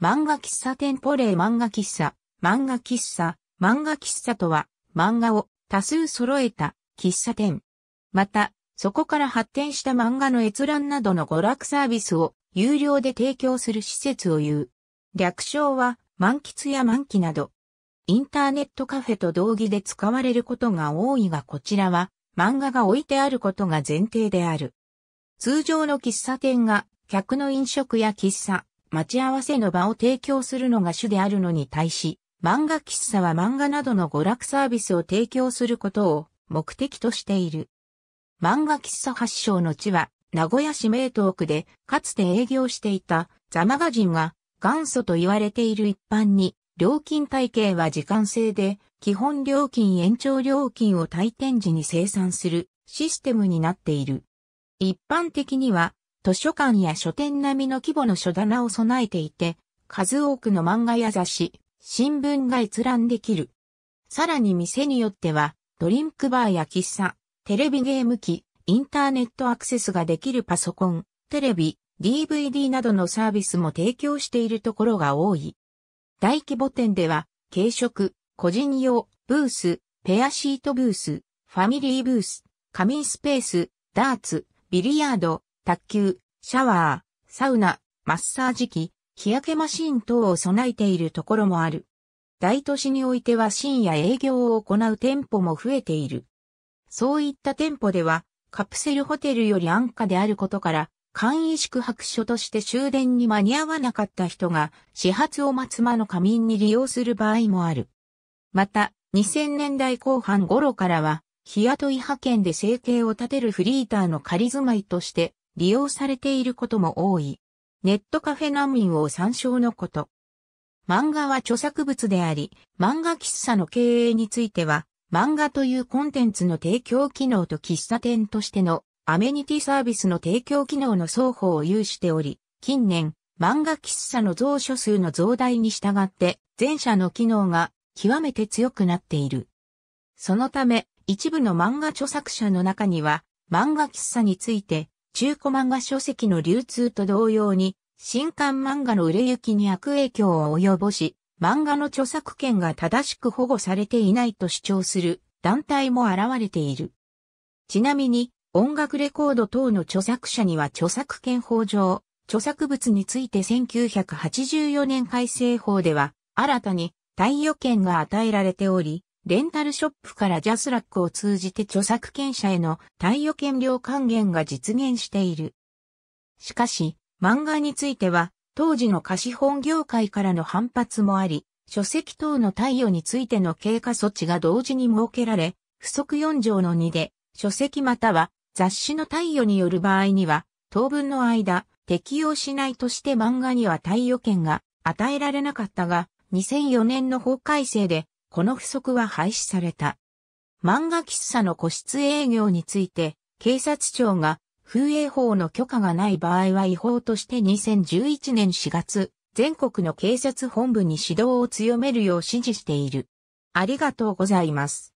漫画喫茶店ポレイ、漫画喫茶、漫画喫茶、漫画喫茶とは、漫画を多数揃えた喫茶店。また、そこから発展した漫画の閲覧などの娯楽サービスを有料で提供する施設を言う。略称は、満喫や満期など。インターネットカフェと同義で使われることが多いがこちらは、漫画が置いてあることが前提である。通常の喫茶店が、客の飲食や喫茶、待ち合わせの場を提供するのが主であるのに対し、漫画喫茶は漫画などの娯楽サービスを提供することを目的としている。漫画喫茶発祥の地は、名古屋市名東区で、かつて営業していたザマガジンが元祖と言われている一般に、料金体系は時間制で、基本料金延長料金を退店時に生産するシステムになっている。一般的には図書館や書店並みの規模の書棚を備えていて、数多くの漫画や雑誌、新聞が閲覧できる。さらに店によっては、ドリンクバーや喫茶、テレビゲーム機、インターネットアクセスができるパソコン、テレビ、DVD などのサービスも提供しているところが多い。大規模店では、軽食、個人用、ブース、ペアシートブース、ファミリーブース、仮眠スペース、ダーツ、ビリヤード、卓球、シャワー、サウナ、マッサージ機、日焼けマシン等を備えているところもある。大都市においては深夜営業を行う店舗も増えている。そういった店舗では、カプセルホテルより安価であることから、簡易宿泊所として終電に間に合わなかった人が、始発を待つ間の仮眠に利用する場合もある。また、2000年代後半頃からは、日雇い派遣で生計を立てるフリーターの仮住まいとして、利用されていることも多い。ネットカフェ難民を参照のこと。漫画は著作物であり、漫画喫茶の経営については、漫画というコンテンツの提供機能と喫茶店としてのアメニティサービスの提供機能の双方を有しており、近年、漫画喫茶の蔵書数の増大に従って、前者の機能が極めて強くなっている。そのため、一部の漫画著作者の中には、漫画喫茶について中古漫画書籍の流通と同様に、新刊漫画の売れ行きに悪影響を及ぼし、漫画の著作権が正しく保護されていないと主張する団体も現れている。ちなみに、音楽レコード等の著作者には著作権法上、著作物について1984年改正法では、新たに貸与権が与えられており、レンタルショップからジャスラックを通じて著作権者への貸与権料還元が実現している。しかし、漫画については、当時の貸本業界からの反発もあり、書籍等の貸与についての経過措置が同時に設けられ、不足4条の2で、書籍または雑誌の貸与による場合には、当分の間、適用しないとして漫画には貸与権が与えられなかったが、2004年の法改正でこの不足は廃止された。漫画喫茶の個室営業について、警察庁が風営法の許可がない場合は違法として2011年4月、全国の警察本部に指導を強めるよう指示している。ありがとうございます。